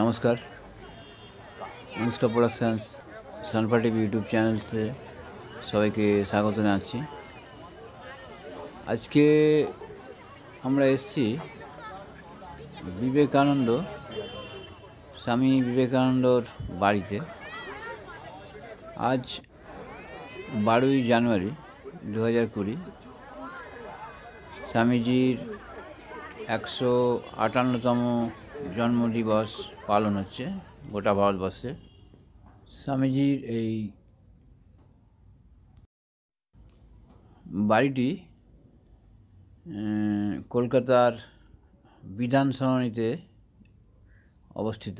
নমস্কার অনুষ্কা প্রোডাকশানস সানফা TV YouTube চ্যানেলসে সবাইকে স্বাগত জানাচ্ছি আজকে আমরা এসছি বিবেকানন্দ স্বামী বিবেকানন্দর বাড়িতে আজ বারোই জানুয়ারি দু হাজার কুড়ি স্বামীজির একশো আটান্নতম জন্মদিবস পালন হচ্ছে গোটা ভারতবর্ষে স্বামীজির এই বাড়িটি কলকাতার বিধান সরণিতে অবস্থিত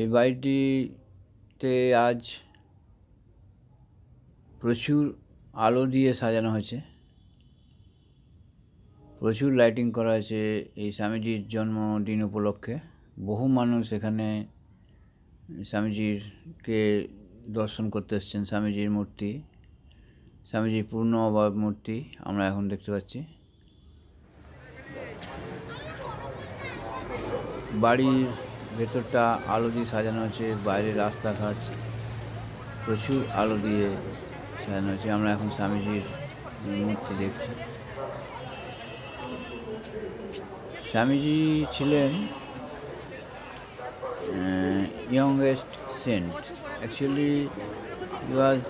এই বাড়িটিতে আজ প্রচুর আলো দিয়ে সাজানো হয়েছে প্রচুর লাইটিং করা আছে এই স্বামীজির জন্মদিন উপলক্ষে বহু মানুষ এখানে স্বামীজিরকে দর্শন করতে এসছেন স্বামীজির মূর্তি স্বামীজির পূর্ণ অভাব মূর্তি আমরা এখন দেখতে পাচ্ছি বাড়ির ভেতরটা আলো দিয়ে সাজানো হয়েছে বাইরে রাস্তাঘাট প্রচুর আলো দিয়ে সাজানো হয়েছে আমরা এখন স্বামীজির মূর্তি দেখছি স্বামীজি ছিলেন youngest saint actually he was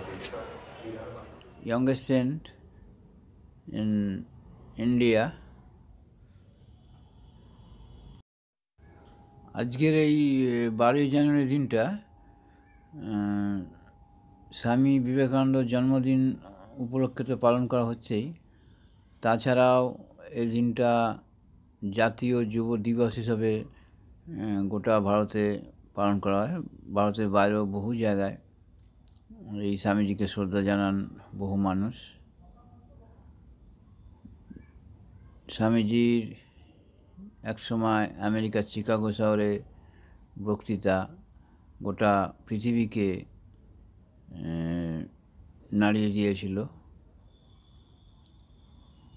youngest saint in India আজকের এই বারোই জানুয়ারি দিনটা স্বামী বিবেকানন্দ জন্মদিন উপলক্ষে তো পালন করা হচ্ছেই তাছাড়াও এই দিনটা জাতীয় যুব দিবস হিসাবে গোটা ভারতে পালন করা হয় ভারতের বাইরেও বহু জায়গায় এই স্বামীজিকে শ্রদ্ধা জানান বহু মানুষ স্বামীজির একসময় আমেরিকার শিকাগো শহরে বক্তৃতা গোটা পৃথিবীকে নাড়িয়ে দিয়েছিল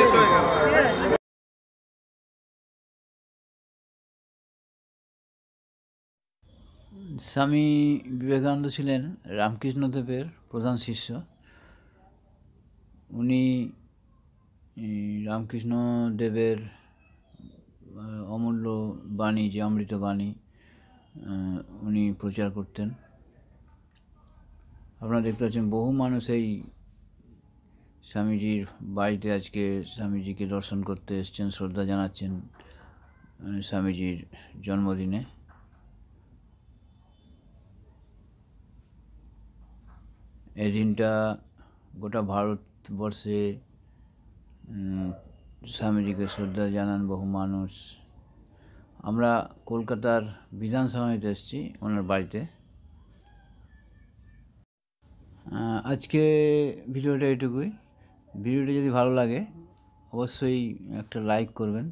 শেষ হয়ে গেল স্বামী বিবেকানন্দ ছিলেন রামকৃষ্ণদেবের প্রধান শিষ্য উনি রামকৃষ্ণ দেবের অমূল্য বাণী যে অমৃত বাণী উনি প্রচার করতেন আপনারা দেখতে পাচ্ছেন বহু মানুষ এই স্বামীজির বাড়িতে আজকে স্বামীজিকে দর্শন করতে এসছেন শ্রদ্ধা জানাচ্ছেন স্বামীজির জন্মদিনে এই দিনটা গোটা ভারতবর্ষে স্বামীজিকে শ্রদ্ধা জানান বহু মানুষ আমরা কলকাতার বিধানসভাতে এসেছি ওনার বাড়িতে আজকে ভিডিওটা এটুকুই ভিডিওটি যদি ভালো লাগে অবশ্যই একটা লাইক করবেন